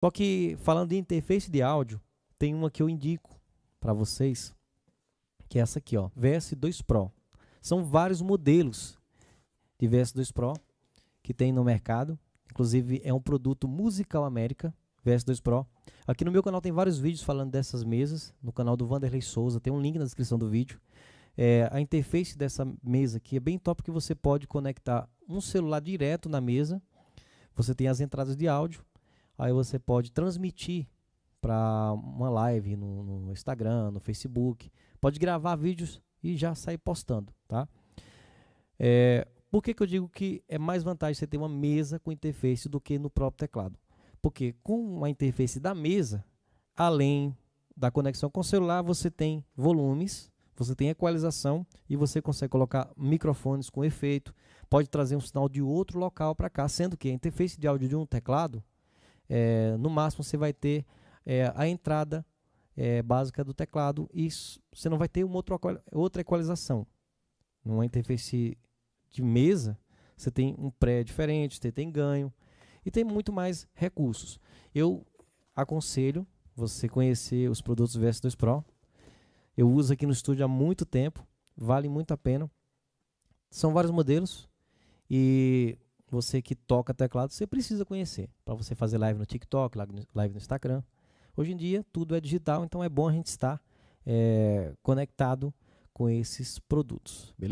Só que falando de interface de áudio, tem uma que eu indico para vocês, que é essa aqui, ó, VS2 Pro. São vários modelos de VS2 Pro que tem no mercado. Inclusive é um produto Musical América VS2 Pro. Aqui no meu canal tem vários vídeos falando dessas mesas. No canal do Vanderlei Souza tem um link na descrição do vídeo. É, a interface dessa mesa aqui é bem top que você pode conectar um celular direto na mesa. Você tem as entradas de áudio Aí você pode transmitir para uma live no, no, Instagram, no Facebook. Pode gravar vídeos e já sair postando, tá? É, por que, que eu digo que é mais vantagem você ter uma mesa com interface do que no próprio teclado? Porque com a interface da mesa, além da conexão com o celular, você tem volumes, você tem equalização e você consegue colocar microfones com efeito, pode trazer um sinal de outro local para cá, sendo que a interface de áudio de um teclado é, no máximo você vai ter é, a entrada é, básica do teclado e você não vai ter uma outra, outra equalização. Numa interface de mesa, você tem um pré diferente, você tem ganho e tem muito mais recursos. Eu aconselho você conhecer os produtos VS2 Pro. Eu uso aqui no estúdio há muito tempo, vale muito a pena. São vários modelos e você que toca teclado, você precisa conhecer para você fazer live no TikTok, live no Instagram. Hoje em dia tudo é digital, então é bom a gente estar é, conectado com esses produtos. Beleza?